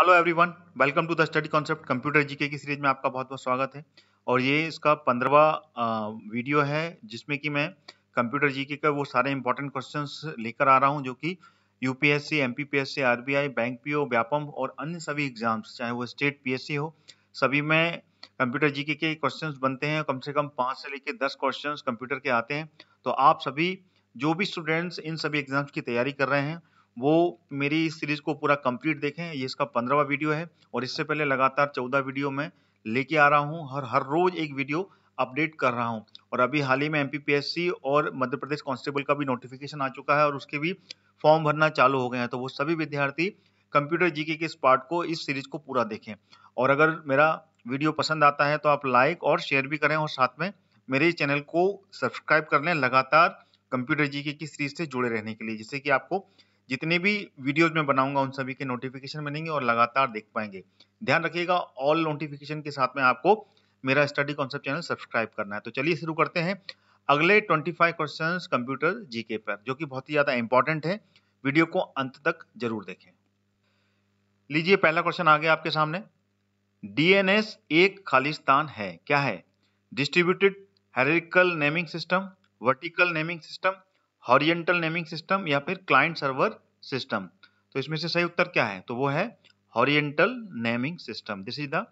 hello everyone welcome to the study concept computer GK की series में आपका बहुत बहुत स्वागत है और ये इसका पंद्रवा वीडियो है जिसमें कि मैं कंप्यूटर जीके का वो सारे इंपॉर्टेंट क्वेश्चंस लेकर आ रहा हूँ जो कि UPSC MPPSC RBI bank PO Vyapam और अन्य सभी एग्जाम्स चाहे वो स्टेट पी हो सभी में कंप्यूटर जीके के क्वेश्चन बनते हैं कम से कम पाँच से लेकर दस क्वेश्चन कंप्यूटर के आते हैं तो आप सभी जो भी स्टूडेंट्स इन सभी एग्जाम्स की तैयारी कर रहे हैं वो मेरी इस सीरीज़ को पूरा कंप्लीट देखें ये इसका पंद्रहवा वीडियो है और इससे पहले लगातार चौदह वीडियो मैं लेके आ रहा हूँ हर हर रोज़ एक वीडियो अपडेट कर रहा हूँ और अभी हाल ही में एम और मध्य प्रदेश कांस्टेबल का भी नोटिफिकेशन आ चुका है और उसके भी फॉर्म भरना चालू हो गए हैं तो वो सभी विद्यार्थी कंप्यूटर जीके के इस पार्ट को इस सीरीज को पूरा देखें और अगर मेरा वीडियो पसंद आता है तो आप लाइक और शेयर भी करें और साथ में मेरे चैनल को सब्सक्राइब कर लें लगातार कंप्यूटर जीके की सीरीज से जुड़े रहने के लिए जिससे कि आपको जितने भी वीडियोज में बनाऊंगा उन सभी के नोटिफिकेशन बनेंगे और लगातार देख पाएंगे ध्यान रखिएगा ऑल नोटिफिकेशन के साथ में आपको मेरा स्टडी कॉन्सेप्ट चैनल सब्सक्राइब करना है तो चलिए शुरू करते हैं अगले 25 क्वेश्चन कंप्यूटर जीके पर जो कि बहुत ही ज़्यादा इंपॉर्टेंट है वीडियो को अंत तक जरूर देखें लीजिए पहला क्वेश्चन आ गया आपके सामने डीएनएस एक खालिस्तान है क्या है distributed hierarchical naming system vertical naming system horizontal naming system या फिर क्लाइंट सर्वर सिस्टम तो इसमें से सही उत्तर क्या है तो वो है horizontal naming system this is the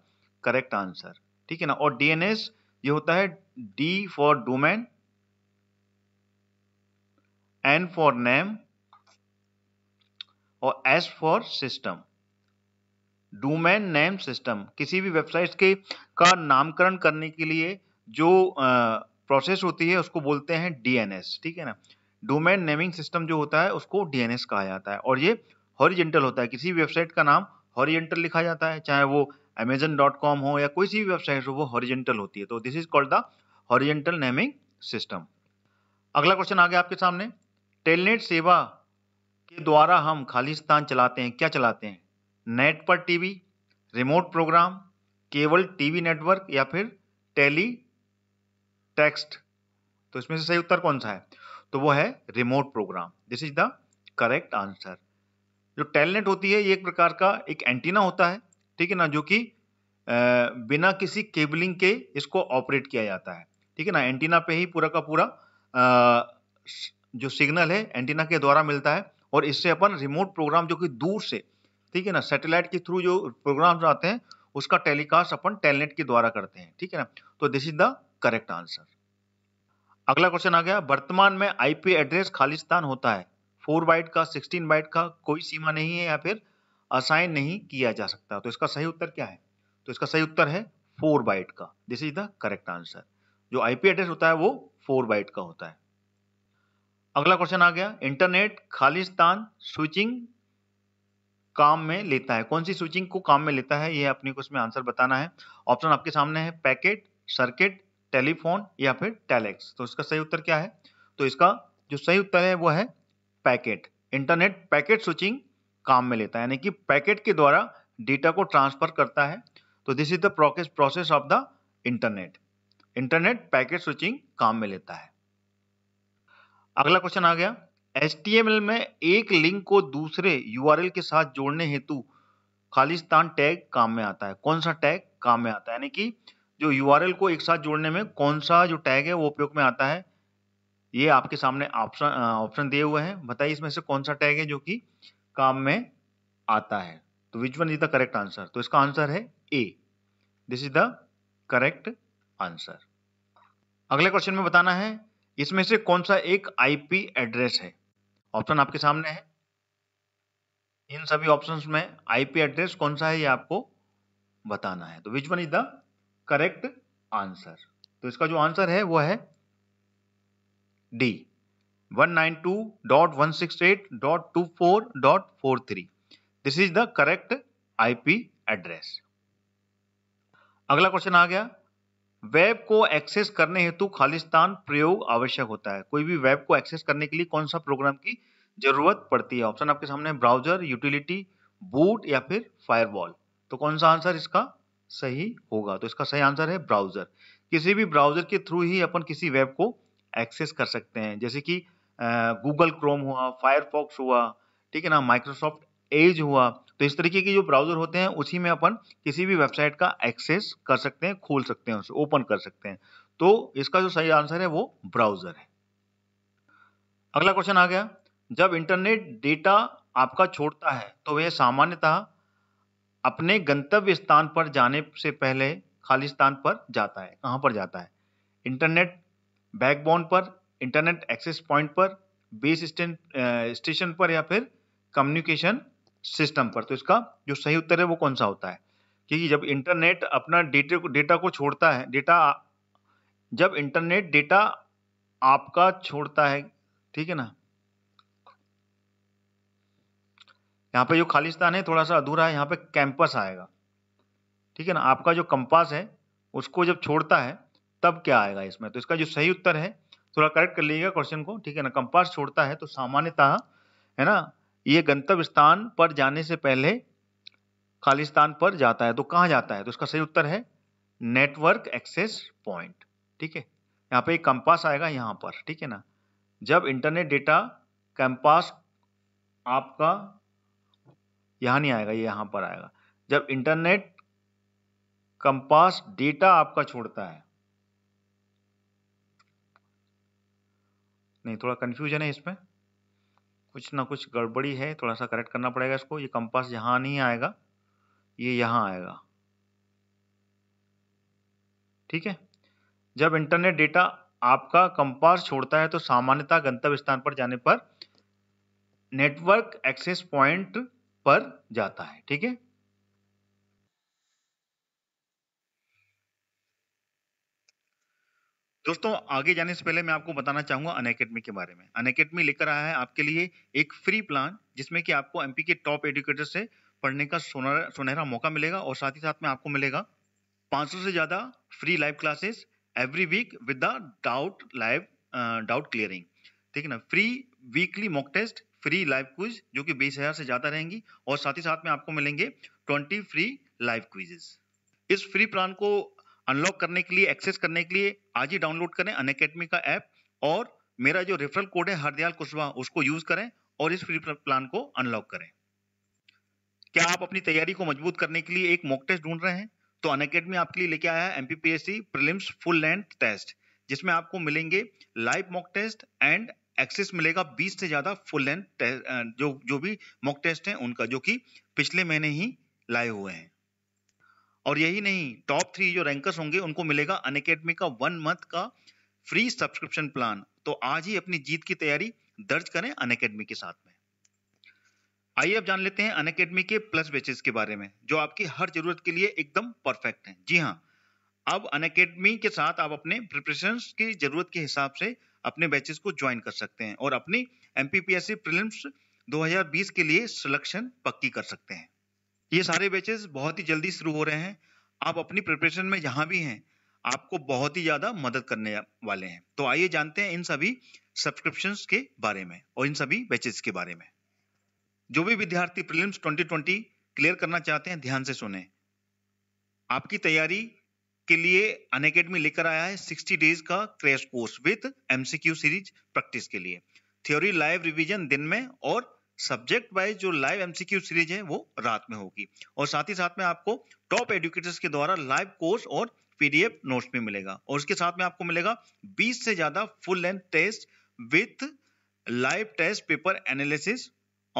correct answer ठीक है ना और डीएनएस ये होता है D for domain N for name और S for system domain name system किसी भी वेबसाइट के का नामकरण करने के लिए जो प्रोसेस होती है उसको बोलते हैं डीएनएस ठीक है ना डोमेन नेमिंग सिस्टम जो होता है उसको डीएनएस कहा जाता है और ये हॉरिजेंटल होता है किसी वेबसाइट का नाम हॉरिजेंटल लिखा जाता है चाहे वो अमेजन डॉट कॉम हो या कोई सी भी वेबसाइट हो वो हॉरिजेंटल होती है तो this is called the horizontal naming system अगला क्वेश्चन आ गया आपके सामने टेलनेट सेवा के द्वारा हम खालिस्तान चलाते हैं क्या चलाते हैं नेट पर टीवी रिमोट प्रोग्राम केवल टीवी नेटवर्क या फिर टेली टेक्स्ट तो इसमें से सही उत्तर कौन सा है तो वो है remote program this is the correct answer जो टेलनेट होती है ये एक प्रकार का एक एंटीना होता है ठीक है ना जो कि बिना किसी केबलिंग के इसको ऑपरेट किया जाता है ठीक है ना एंटीना पे ही पूरा का पूरा आ, जो सिग्नल है एंटीना के द्वारा मिलता है और इससे अपन रिमोट प्रोग्राम जो कि दूर से ठीक है ना सैटेलाइट के थ्रू जो प्रोग्राम आते हैं उसका टेलीकास्ट अपन टेलनेट के द्वारा करते हैं ठीक है ना तो this is the correct answer अगला क्वेश्चन आ गया वर्तमान में आईपी एड्रेस खालिस्तान होता है फोर बाइट का सिक्सटीन बाइट का कोई सीमा नहीं है या फिर असाइन नहीं किया जा सकता तो इसका सही उत्तर क्या है तो इसका सही उत्तर है फोर बाइट का this is the correct answer जो आईपी एड्रेस होता है वो फोर बाइट का होता है अगला क्वेश्चन आ गया इंटरनेट खालिस्तान स्विचिंग काम में लेता है कौन सी स्विचिंग को काम में लेता है ये अपने को इसमें आंसर बताना है ऑप्शन आपके सामने है पैकेट सर्किट टेलीफोन या फिर टेलेक्स तो इसका सही उत्तर क्या है तो इसका जो सही उत्तर है वो है पैकेट इंटरनेट पैकेट स्विचिंग काम में लेता है यानी कि पैकेट के द्वारा डेटा को ट्रांसफर करता है तो this is the process process of the internet internet packet switching काम में लेता है अगला क्वेश्चन आ गया एच में एक लिंक को दूसरे यू के साथ जोड़ने हेतु खालिस्तान टैग काम में आता है कौन सा टैग काम में आता है यानी कि जो यू को एक साथ जोड़ने में कौन सा जो टैग है वो उपयोग में आता है ये आपके सामने ऑप्शन ऑप्शन दिए हुए हैं बताइए इसमें से कौन सा टैग है जो कि काम में आता है तो which one is the correct answer तो इसका आंसर है A this is the correct answer अगले क्वेश्चन में बताना है इसमें से कौन सा एक आईपी एड्रेस है ऑप्शन आपके सामने है इन सभी ऑप्शंस में आईपी एड्रेस कौन सा है ये आपको बताना है तो which one is the correct answer तो इसका जो आंसर है वो है D 192.168.24.43 this is the correct IP address अगला क्वेश्चन आ गया वेब को एक्सेस करने हेतु खालिस्तान प्रयोग आवश्यक होता है कोई भी वेब को एक्सेस करने के लिए कौन सा प्रोग्राम की जरूरत पड़ती है ऑप्शन आपके सामने ब्राउजर यूटिलिटी बूट या फिर फायरवॉल तो कौन सा आंसर इसका सही होगा तो इसका सही आंसर है ब्राउजर किसी भी ब्राउजर के थ्रू ही अपन किसी वेब को एक्सेस कर सकते हैं जैसे कि गूगल क्रोम हुआ फायरफॉक्स हुआ ठीक है ना माइक्रोसॉफ्ट एज हुआ तो इस तरीके के जो ब्राउजर होते हैं उसी में अपन किसी भी वेबसाइट का एक्सेस कर सकते हैं खोल सकते हैं उसे ओपन कर सकते हैं तो इसका जो सही आंसर है वो ब्राउजर है अगला क्वेश्चन आ गया जब इंटरनेट डेटा आपका छोड़ता है तो वह सामान्यतः अपने गंतव्य स्थान पर जाने से पहले खाली स्थान पर जाता है कहाँ पर जाता है इंटरनेट बैकबोन पर इंटरनेट एक्सेस पॉइंट पर बेस स्टेशन पर या फिर कम्युनिकेशन सिस्टम पर तो इसका जो सही उत्तर है वो कौन सा होता है क्योंकि जब इंटरनेट अपना डेटे को डेटा को छोड़ता है डेटा जब इंटरनेट डेटा आपका छोड़ता है ठीक है ना यहाँ पे जो खालिस्तान है थोड़ा सा अधूरा है यहाँ पे कैंपस आएगा ठीक है ना आपका जो कंपास है उसको जब छोड़ता है तब क्या आएगा इसमें तो इसका जो सही उत्तर है थोड़ा करेक्ट कर लीजिएगा क्वेश्चन को ठीक है ना कंपास छोड़ता है तो सामान्यतः है ना ये गंतव्य स्थान पर जाने से पहले खालिस्तान पर जाता है तो कहाँ जाता है तो इसका सही उत्तर है नेटवर्क एक्सेस पॉइंट ठीक है यहाँ पे एक कंपास आएगा यहाँ पर ठीक है ना जब इंटरनेट डेटा कैंपास आपका यहाँ नहीं आएगा ये यहाँ पर आएगा जब इंटरनेट कंपास डेटा आपका छोड़ता है नहीं थोड़ा कंफ्यूजन है इसमें कुछ ना कुछ गड़बड़ी है थोड़ा सा करेक्ट करना पड़ेगा इसको ये कंपास यहाँ नहीं आएगा ये यहाँ आएगा ठीक है जब इंटरनेट डेटा आपका कंपास छोड़ता है तो सामान्यतः गंतव्य स्थान पर जाने पर नेटवर्क एक्सेस पॉइंट पर जाता है ठीक है दोस्तों आगे जाने से पहले मैं आपको बताना चाहूंगा अनएकेडमी के बारे में अनएकेडमी लेकर आया है आपके लिए एक फ्री प्लान जिसमें कि आपको एमपी के टॉप एडुकेटर से पढ़ने का सुनहरा मौका मिलेगा और साथ ही साथ में आपको मिलेगा 500 से ज्यादा free live classes every week with the doubt live doubt clearing ठीक है ना free weekly mock test free live quiz जो कि बीस हजार से ज्यादा रहेंगी और साथ ही साथ में आपको मिलेंगे ट्वेंटी फ्री लाइव क्विजेस इस फ्री प्लान को अनलॉक करने के लिए एक्सेस करने के लिए आज ही डाउनलोड करें अन अकेडमी का ऐप और मेरा जो रेफरल कोड है हरदयाल कुशवाहा उसको यूज करें और इस फ्री प्लान को अनलॉक करें क्या आप अपनी तैयारी को मजबूत करने के लिए एक मॉक टेस्ट ढूंढ रहे हैं तो अन अकेडमी आपके लिए लेके आया है MPPSC prelims full length test जिसमें आपको मिलेंगे live mock test and access मिलेगा 20 से ज़्यादा फुल लेंथ जो जो भी मॉक टेस्ट हैं उनका जो कि पिछले महीने ही लाए हुए हैं और यही नहीं टॉप थ्री जो रैंकर्स होंगे उनको मिलेगा अन का वन मंथ का फ्री सब्सक्रिप्शन प्लान तो आज ही अपनी जीत की तैयारी दर्ज करें अन के साथ में आइए अब जान लेते हैं अन के प्लस बेचेस के बारे में जो आपकी हर जरूरत के लिए एकदम परफेक्ट है जी हाँ अब अन के साथ आप अपने प्रिपरेशन की जरूरत के हिसाब से अपने बैचेस को ज्वाइन कर सकते हैं और अपनी M P P S C prelims 2020 के लिए सिलेक्शन पक्की कर सकते हैं ये सारे बैचेस बहुत ही जल्दी शुरू हो रहे हैं आप अपनी प्रिपरेशन में जहाँ भी हैं आपको बहुत ही ज़्यादा मदद करने वाले हैं तो आइए जानते हैं इन सभी सब्सक्रिप्शंस के बारे में और इन सभी बैचेस के बारे में जो भी विद्यार्थी प्रीलिम्स 2020 क्लियर करना चाहते हैं ध्यान से सुने आपकी तैयारी के लिए अन लेकर आया है सिक्सटी डेज का crash course with MCQ series practice के लिए थ्योरी लाइव रिवीजन दिन में और सब्जेक्ट वाइज जो लाइव एमसीक्यू सीरीज है वो रात में होगी और साथ ही साथ में आपको टॉप एडुकेटर्स के द्वारा लाइव कोर्स और पीडीएफ नोट्स भी मिलेगा और उसके साथ में आपको मिलेगा 20 से ज्यादा full length test with live test paper analysis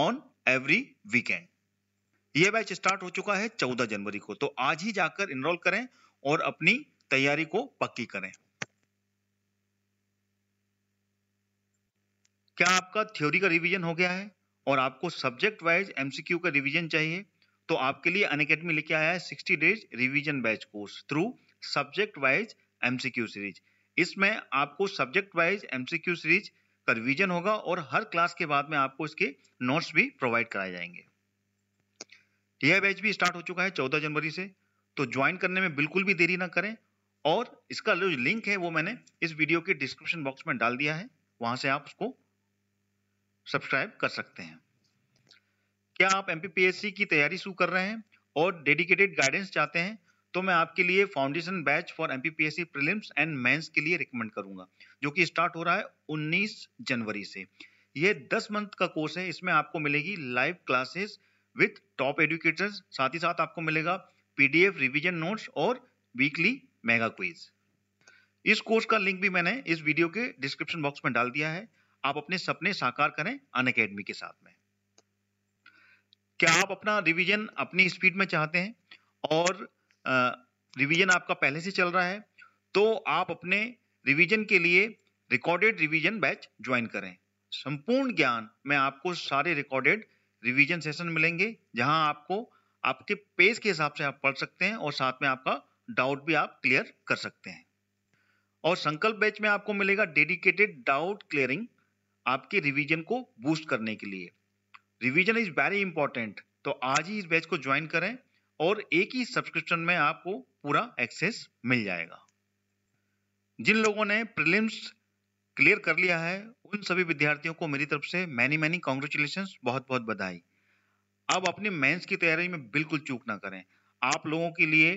on every weekend ये बैच स्टार्ट हो चुका है 14 जनवरी को तो आज ही जाकर इनरोल करें और अपनी तैयारी को पक्की करें क्या आपका थ्योरी का रिवीजन हो गया है और आपको सब्जेक्ट वाइज एमसीक्यू का रिवीजन चाहिए तो आपके लिए अन अकेडमी लेके आया है 60 days revision batch course through subject wise MCQ series इसमें आपको सब्जेक्ट वाइज एमसीक्यू सीरीज का रिवीजन होगा और हर क्लास के बाद में आपको इसके नोट्स भी प्रोवाइड कराए जाएंगे यह बैच भी स्टार्ट हो चुका है चौदह जनवरी से तो ज्वाइन करने में बिल्कुल भी देरी ना करें और इसका जो लिंक है वो मैंने इस वीडियो के डिस्क्रिप्शन बॉक्स में डाल दिया है वहां से आप उसको सब्सक्राइब कर सकते हैं क्या आप एम की तैयारी शुरू कर रहे हैं और डेडिकेटेड गाइडेंस चाहते हैं तो मैं आपके लिए foundation batch for M P and mains के लिए रिकमेंड करूंगा जो कि स्टार्ट हो रहा है 19 जनवरी से यह 10 मंथ का कोर्स है इसमें आपको मिलेगी live classes with top educators साथ ही साथ आपको मिलेगा पीडीएफ रिवीजन नोट्स और वीकली मेगा क्विज इस कोर्स का लिंक भी मैंने इस वीडियो के डिस्क्रिप्शन बॉक्स में डाल दिया है आप अपने सपने साकार करें अन अकेडमी के साथ में क्या आप अपना रिवीजन अपनी स्पीड में चाहते हैं और रिवीजन आपका पहले से चल रहा है तो आप अपने रिवीजन के लिए रिकॉर्डेड रिवीजन बैच ज्वाइन करें संपूर्ण ज्ञान में आपको सारे रिकॉर्डेड रिवीजन सेशन मिलेंगे जहां आपको आपके पेज के हिसाब से आप पढ़ सकते हैं और साथ में आपका डाउट भी आप क्लियर कर सकते हैं और संकल्प बैच में आपको मिलेगा डेडिकेटेड डाउट क्लियरिंग आपके रिवीजन को बूस्ट करने के लिए रिवीजन इज वेरी इंपॉर्टेंट तो आज ही इस बैच को ज्वाइन करें और एक ही सब्सक्रिप्शन में आपको पूरा एक्सेस मिल जाएगा जिन लोगों ने प्रिलिम्स क्लियर कर लिया है उन सभी विद्यार्थियों को मेरी तरफ से मैनी मैनी कॉन्ग्रेचुलेशन बहुत बहुत बधाई अब अपने मेंस की तैयारी में बिल्कुल चूक ना करें आप लोगों के लिए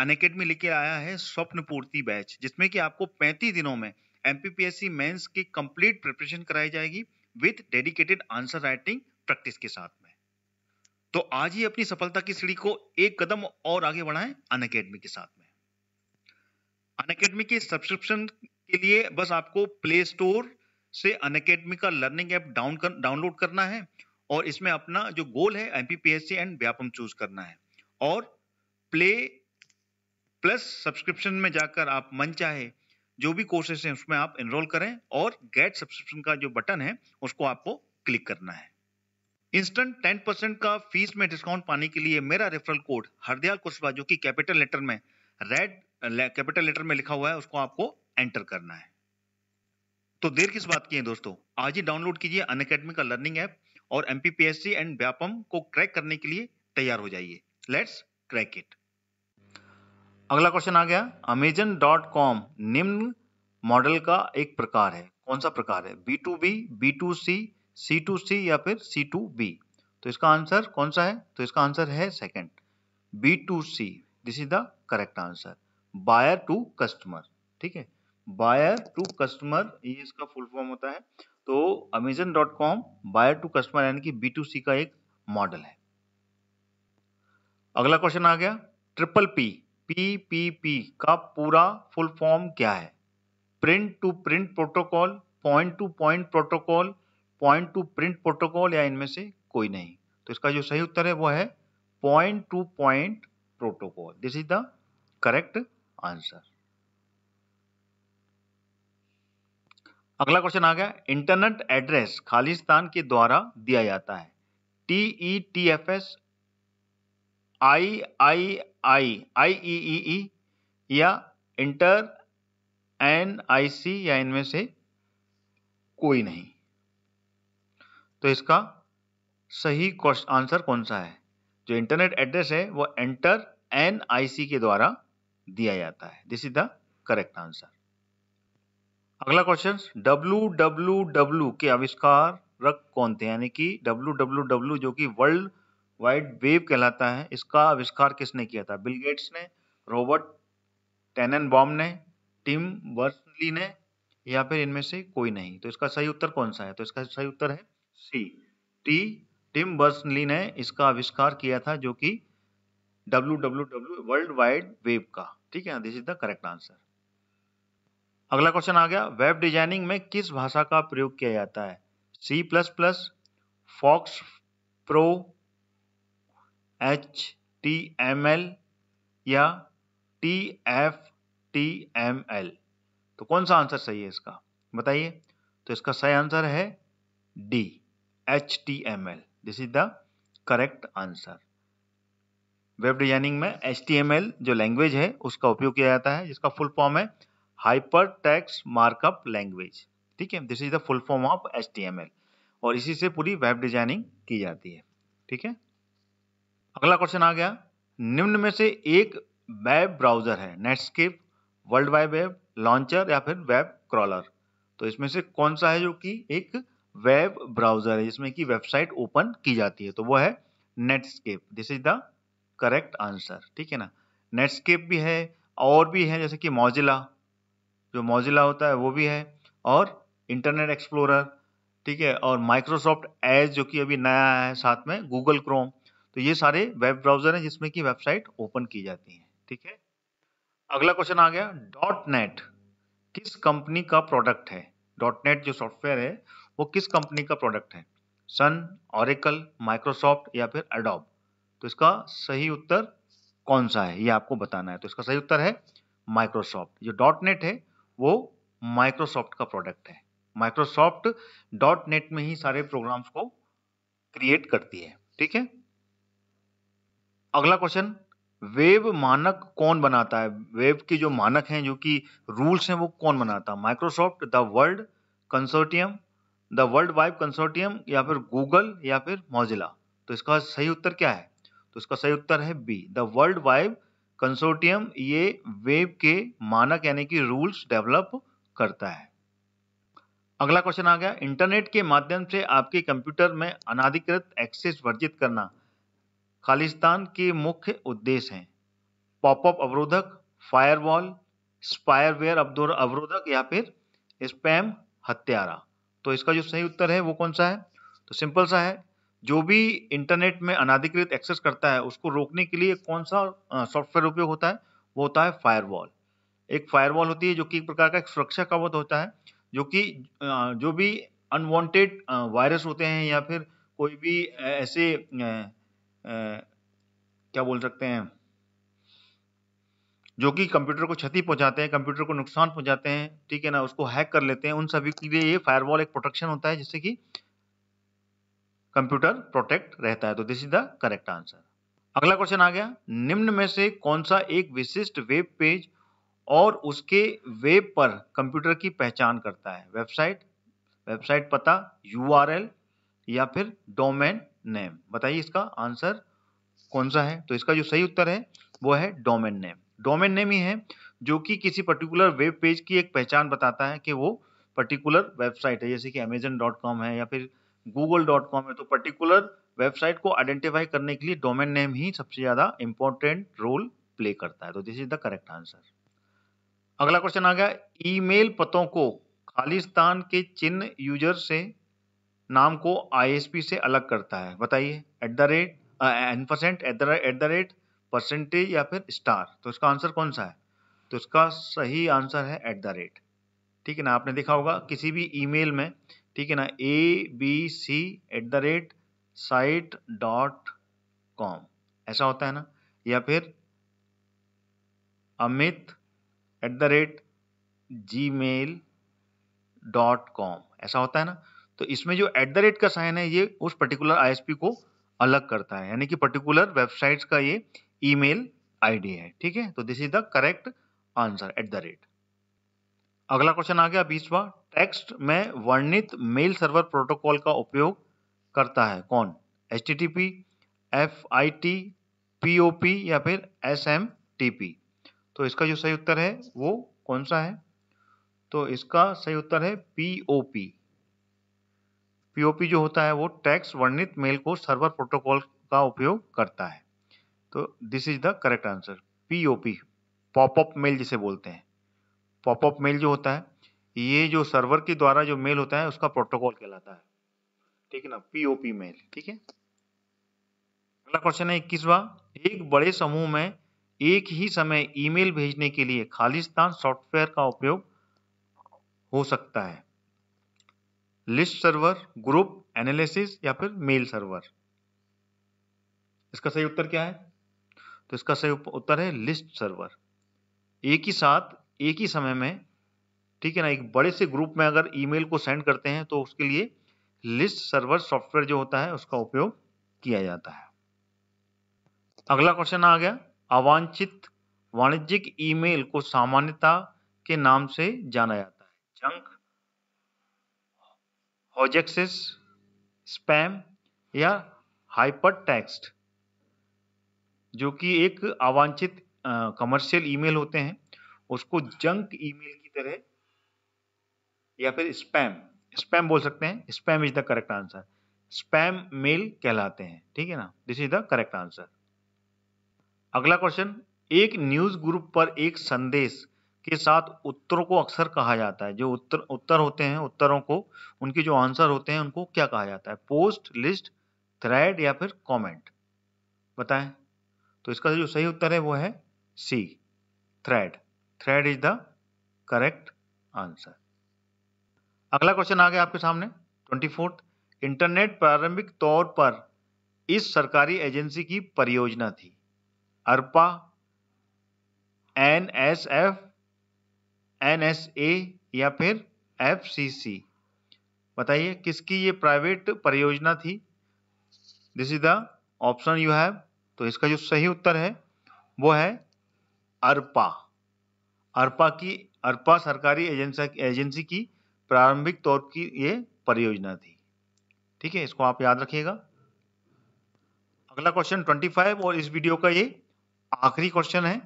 अनकेडमी लेके आया है स्वप्न पूर्ति बैच जिसमें कि आपको 35 दिनों में एमपीपीएससी मेंस की कंप्लीट प्रिपरेशन कराई जाएगी with dedicated answer writing practice के साथ में तो आज ही अपनी सफलता की सीढ़ी को एक कदम और आगे बढ़ाएं अनकेडमी के साथ में अनकेडमी के सब्सक्रिप्शन के लिए बस आपको प्ले स्टोर से अनकेडमी का लर्निंग ऐप डाउन डाउनलोड करना है और इसमें अपना जो गोल है एमपीपीएससी एंड व्यापम चूज करना है और प्ले प्लस सब्सक्रिप्शन में जाकर आप मन चाहे जो भी कोर्सेस हैं उसमें आप एनरोल करें और गेट सब्सक्रिप्शन का जो बटन है उसको आपको क्लिक करना है इंस्टेंट टेन परसेंट का फीस में डिस्काउंट पाने के लिए मेरा रेफरल कोड हरदयाल कुशवा जो कि कैपिटल लेटर में रेड कैपिटल लेटर में लिखा हुआ है उसको आपको एंटर करना है तो देर किस बात की है दोस्तों आज ही डाउनलोड कीजिए अन का लर्निंग ऐप और एम एंड व्यापम को क्रैक करने के लिए तैयार हो जाइए लेट्स क्रैक इट अगला क्वेश्चन आ गया अमेजन डॉट कॉम निम्न मॉडल का एक प्रकार है कौन सा प्रकार है B to B B to C C to C या फिर सी टू बी तो इसका आंसर कौन सा है तो इसका आंसर है second B to C this is the correct answer buyer to customer ठीक है बायर टू कस्टमर ये इसका फुल फॉर्म होता है तो Amazon dot com buyer to customer यानी कि बी टू सी का एक मॉडल है अगला क्वेश्चन आ गया triple P P P P का पूरा फुल फॉर्म क्या है print to print protocol point to point protocol point to print protocol या इनमें से कोई नहीं तो इसका जो सही उत्तर है वो है point to point protocol this is the correct answer अगला क्वेश्चन आ गया इंटरनेट एड्रेस खालिस्तान के द्वारा दिया जाता है T E T F S I I I I E E E या इंटर एन आई सी या इनमें से कोई नहीं तो इसका सही आंसर कौन सा है जो इंटरनेट एड्रेस है वो एंटर एन आई सी के द्वारा दिया जाता है this is the correct answer अगला क्वेश्चन डब्ल्यू के रक कौन थे यानी कि डब्ल्यू जो कि वर्ल्ड वाइड वेब कहलाता है इसका आविष्कार किसने किया था बिल गेट्स ने रॉबर्ट बॉम ने टिम वर्सली ने या फिर इनमें से कोई नहीं तो इसका सही उत्तर कौन सा है तो इसका सही उत्तर है सी टी टिम वर्सली ने इसका आविष्कार किया था जो कि डब्ल्यू वर्ल्ड वाइड वेब का ठीक है this is the correct answer अगला क्वेश्चन आ गया वेब डिजाइनिंग में किस भाषा का प्रयोग किया जाता है C plus plus FoxPro H T M L या T F T M L तो कौन सा आंसर सही है इसका बताइए तो इसका सही आंसर है D H T M L this is the correct answer web designing में एच टी एम एल जो लैंग्वेज है उसका उपयोग किया जाता है जिसका फुल फॉर्म है हाइपर टेक्स मार्कअप लैंग्वेज ठीक है this is the full form of H और इसी से पूरी वेब डिजाइनिंग की जाती है ठीक है अगला क्वेश्चन आ गया निम्न में से एक वेब ब्राउजर है Netscape World Wide Web launcher या फिर वेब क्रॉलर तो इसमें से कौन सा है जो कि एक वेब ब्राउजर है जिसमें कि वेबसाइट ओपन की जाती है तो वो है Netscape this is the correct answer ठीक है ना नेटस्केप भी है और भी है जैसे कि मोजिला जो मोजिला होता है वो भी है और इंटरनेट एक्सप्लोरर ठीक है और माइक्रोसॉफ्ट एज जो कि अभी नया आया है साथ में गूगल क्रोम तो ये सारे वेब ब्राउजर हैं जिसमें कि वेबसाइट ओपन की जाती है ठीक है अगला क्वेश्चन आ गया डॉट नेट किस कंपनी का प्रोडक्ट है डॉट नेट जो सॉफ्टवेयर है वो किस कंपनी का प्रोडक्ट है सन ऑरिकल माइक्रोसॉफ्ट या फिर अडोब तो इसका सही उत्तर कौन सा है ये आपको बताना है तो इसका सही उत्तर है माइक्रोसॉफ्ट जो डॉट नेट है वो माइक्रोसॉफ्ट का प्रोडक्ट है माइक्रोसॉफ्ट डॉट नेट में ही सारे प्रोग्राम्स को क्रिएट करती है ठीक है अगला क्वेश्चन वेब मानक कौन बनाता है वेब के जो मानक हैं जो कि रूल्स हैं वो कौन बनाता है Microsoft the world consortium the world wide consortium या फिर गूगल या फिर मोजिला तो इसका सही उत्तर क्या है तो इसका सही उत्तर है B the world wide consortium ये वेब के मानक यानी कि रूल्स डेवलप करता है अगला क्वेश्चन आ गया इंटरनेट के माध्यम से आपके कंप्यूटर में अनाधिकृत एक्सेस वर्जित करना खालिस्तान के मुख्य उद्देश्य हैं पॉपअप अवरोधक फायरवॉल स्पायरवेयर अवरोधक या फिर स्पैम हत्यारा तो इसका जो सही उत्तर है वो कौन सा है तो सिंपल सा है जो भी इंटरनेट में अनाधिकृत एक्सेस करता है उसको रोकने के लिए कौन सा सॉफ्टवेयर उपयोग होता है वो होता है फायरवॉल एक फायरवॉल होती है जो कि एक प्रकार का एक सुरक्षा कवच होता है जो कि जो भी अनवांटेड वायरस होते हैं या फिर कोई भी ऐसे क्या बोल सकते हैं जो कि कंप्यूटर को क्षति पहुंचाते हैं कंप्यूटर को नुकसान पहुंचाते हैं ठीक है ना उसको हैक कर लेते हैं उन सभी के लिए ये फायरवॉल एक प्रोटेक्शन होता है जिससे कि कंप्यूटर प्रोटेक्ट रहता है तो this is the correct answer अगला क्वेश्चन आ गया निम्न में से कौन सा एक विशिष्ट वेब पेज और उसके वेब पर कंप्यूटर की पहचान करता है वेबसाइट वेबसाइट पता यू या फिर डोमेन नेम बताइए इसका आंसर कौन सा है तो इसका जो सही उत्तर है वो है डोमेन नेम डोमेन नेम ही है जो कि किसी पर्टिकुलर वेब पेज की एक पहचान बताता है कि वो पर्टिकुलर वेबसाइट है जैसे कि अमेजन डॉट कॉम है या फिर गूगल डॉट कॉम है तो पर्टिकुलर वेबसाइट को आइडेंटिफाई करने के लिए डोमेन नेम ही सबसे ज़्यादा इंपॉर्टेंट रोल प्ले करता है तो this is the correct answer अगला क्वेश्चन आ गया ईमेल पतों को खालिस्तान के चिन्ह यूजर से नाम को आईएसपी से अलग करता है बताइए at the rate N percent at the rate percentage या फिर स्टार तो इसका आंसर कौन सा है तो इसका सही आंसर है एट द रेट ठीक है ना आपने देखा होगा किसी भी ईमेल में ठीक है ना A B C at the rate site dot com ऐसा होता है ना या फिर Amit at the rate Gmail dot com ऐसा होता है ना तो इसमें जो एट द रेट का साइन है ये उस पर्टिकुलर आईएसपी को अलग करता है यानी कि पर्टिकुलर वेबसाइट्स का ये ईमेल आईडी है ठीक है तो this is the correct answer at the rate अगला क्वेश्चन आ गया बीसवा टेक्स्ट में वर्णित मेल सर्वर प्रोटोकॉल का उपयोग करता है कौन H T T P F I T P O P या फिर एस एम टी पी तो इसका जो सही उत्तर है वो कौन सा है तो इसका सही उत्तर है P O P P O P जो होता है वो टैक्स वर्णित मेल को सर्वर प्रोटोकॉल का उपयोग करता है तो this is the correct answer P O P popup mail जिसे बोलते हैं पॉपअप मेल जो होता है ये जो सर्वर के द्वारा जो मेल होता है उसका प्रोटोकॉल कहलाता है ठीक है ना पीओपी मेल ठीक है अगला क्वेश्चन है इक्कीसवा एक बड़े समूह में एक ही समय ईमेल भेजने के लिए खालिस्तान सॉफ्टवेयर का उपयोग हो सकता है लिस्ट सर्वर ग्रुप एनालिसिस या फिर मेल सर्वर इसका सही उत्तर क्या है तो इसका सही उत्तर है लिस्ट सर्वर एक ही साथ एक ही समय में ठीक है ना एक बड़े से ग्रुप में अगर ईमेल को सेंड करते हैं तो उसके लिए लिस्ट सर्वर सॉफ्टवेयर जो होता है उसका उपयोग किया जाता है अगला क्वेश्चन आ गया अवांछित वाणिज्यिक ईमेल को सामान्यता के नाम से जाना जाता है जंक होजेक्सिस स्पैम या हाइपर टेक्स्ट जो कि एक अवांछित कमर्शियल ईमेल होते हैं उसको जंक ईमेल की तरह या फिर स्पैम स्पैम बोल सकते हैं spam is the correct answer spam mail कहलाते हैं ठीक है ना this is the correct answer अगला क्वेश्चन एक न्यूज ग्रुप पर एक संदेश के साथ उत्तरों को अक्सर कहा जाता है जो उत्तर उत्तर होते हैं उत्तरों को उनके जो आंसर होते हैं उनको क्या कहा जाता है पोस्ट लिस्ट थ्रेड या फिर कमेंट बताएं तो इसका जो सही उत्तर है वो है C thread thread is the correct answer अगला क्वेश्चन आ गया आपके सामने ट्वेंटी फोर्थ इंटरनेट प्रारंभिक तौर पर इस सरकारी एजेंसी की परियोजना थी ARPA N S F N S A या फिर एफ सी सी बताइए किसकी ये प्राइवेट परियोजना थी this is the option you have तो इसका जो सही उत्तर है वो है अरपा अरपा की अरपा सरकारी एजेंसी की प्रारंभिक तौर की ये परियोजना थी ठीक है इसको आप याद रखिएगा अगला क्वेश्चन 25 और इस वीडियो का ये आखिरी क्वेश्चन है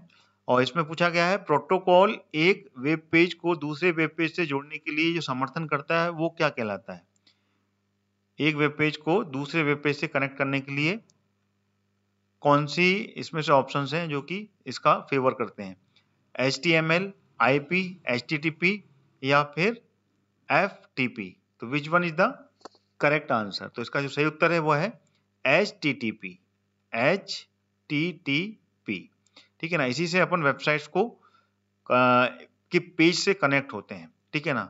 और इसमें पूछा गया है प्रोटोकॉल एक वेब पेज को दूसरे वेब पेज से जोड़ने के लिए जो समर्थन करता है वो क्या कहलाता है एक वेब पेज को दूसरे वेब पेज से कनेक्ट करने के लिए कौन सी इसमें से ऑप्शंस हैं जो कि इसका फेवर करते हैं H T M L I P H T T P या फिर एफ टी पी तो which one is the correct answer तो इसका जो सही उत्तर है वो है H T T P H T T P ठीक है ना इसी से अपन वेबसाइट्स को के पेज से कनेक्ट होते हैं ठीक है ना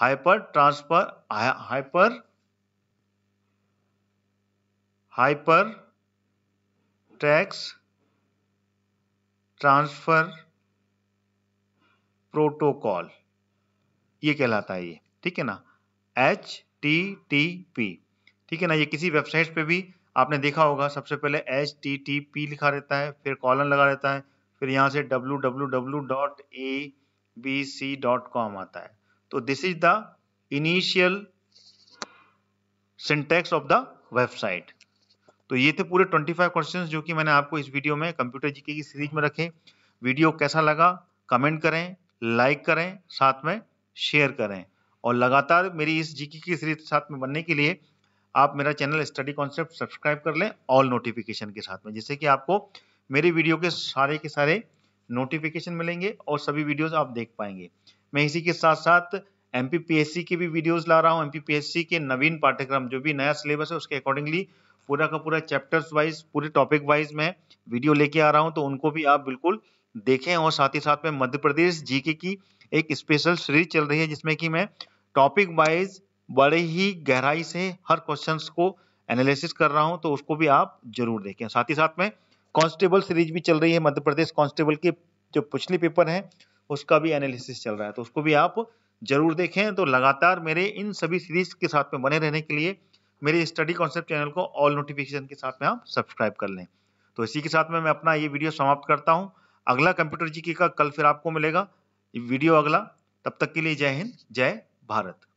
hyper transfer hyper hyper text transfer protocol ये कहलाता है ये ठीक है ना एच टी टी पी ठीक है ना ये किसी वेबसाइट पे भी आपने देखा होगा सबसे पहले एच टी टी पी लिखा रहता है फिर कॉलन लगा रहता है फिर यहाँ से W W W dot A B C dot com आता है तो this is the initial syntax of the website तो ये थे पूरे 25 क्वेश्चंस जो कि मैंने आपको इस वीडियो में कंप्यूटर जीके की सीरीज में रखे वीडियो कैसा लगा कमेंट करें लाइक करें साथ में शेयर करें और लगातार मेरी इस जीके की सीरीज साथ में बनने के लिए आप मेरा चैनल स्टडी कॉन्सेप्ट सब्सक्राइब कर लें ऑल नोटिफिकेशन के साथ में जिससे कि आपको मेरे वीडियो के सारे के सारे नोटिफिकेशन मिलेंगे और सभी वीडियोस आप देख पाएंगे मैं इसी के साथ साथ एम के भी वीडियोज़ ला रहा हूँ एम के नवीन पाठ्यक्रम जो भी नया सिलेबस है उसके अकॉर्डिंगली पूरा का पूरा चैप्टर्स वाइज पूरे टॉपिक वाइज में वीडियो लेके आ रहा हूँ तो उनको भी आप बिल्कुल देखें और साथ ही साथ में मध्य प्रदेश जीके की एक स्पेशल सीरीज चल रही है जिसमें कि मैं टॉपिक वाइज बड़े ही गहराई से हर क्वेश्चन को एनालिसिस कर रहा हूं तो उसको भी आप जरूर देखें साथ ही साथ में कांस्टेबल सीरीज भी चल रही है मध्य प्रदेश कांस्टेबल के जो पिछले पेपर हैं उसका भी एनालिसिस चल रहा है तो उसको भी आप जरूर देखें तो लगातार मेरे इन सभी सीरीज के साथ में बने रहने के लिए मेरे स्टडी कॉन्सेप्ट चैनल को ऑल नोटिफिकेशन के साथ में आप सब्सक्राइब कर लें तो इसी के साथ में मैं अपना ये वीडियो समाप्त करता हूँ अगला कंप्यूटर जीके का कल फिर आपको मिलेगा वीडियो अगला तब तक के लिए जय हिंद जय भारत